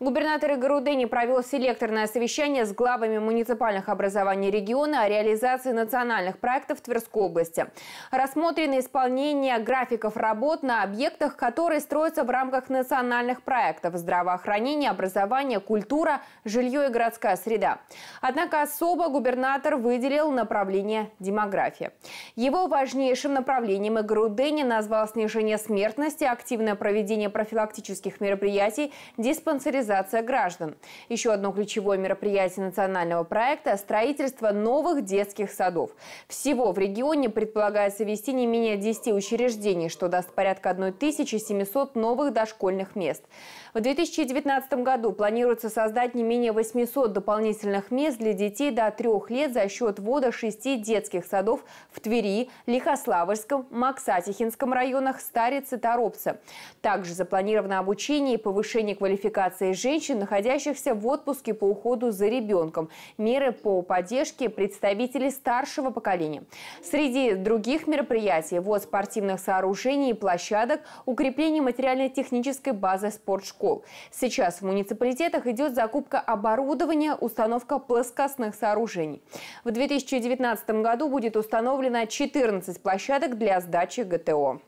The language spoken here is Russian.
Губернатор Горудени провел селекторное совещание с главами муниципальных образований региона о реализации национальных проектов Тверской области. Рассмотрено исполнение графиков работ на объектах, которые строятся в рамках национальных проектов здравоохранение, образование, культура, жилье и городская среда. Однако особо губернатор выделил направление демография. Его важнейшим направлением Игрудени назвал снижение смертности, активное проведение профилактических мероприятий, диспансеризация мобилизация граждан. Еще одно ключевое мероприятие национального проекта – строительство новых детских садов. Всего в регионе предполагается вести не менее 10 учреждений, что даст порядка 1700 новых дошкольных мест. В 2019 году планируется создать не менее 800 дополнительных мест для детей до 3 лет за счет ввода 6 детских садов в Твери, Лихославльском, Максатихинском районах, Старице, Торопце. Также запланировано обучение и повышение квалификации женщин, находящихся в отпуске по уходу за ребенком. Меры по поддержке представителей старшего поколения. Среди других мероприятий – ввод спортивных сооружений и площадок, укрепление материально-технической базы спортшкол. Сейчас в муниципалитетах идет закупка оборудования, установка плоскостных сооружений. В 2019 году будет установлено 14 площадок для сдачи ГТО.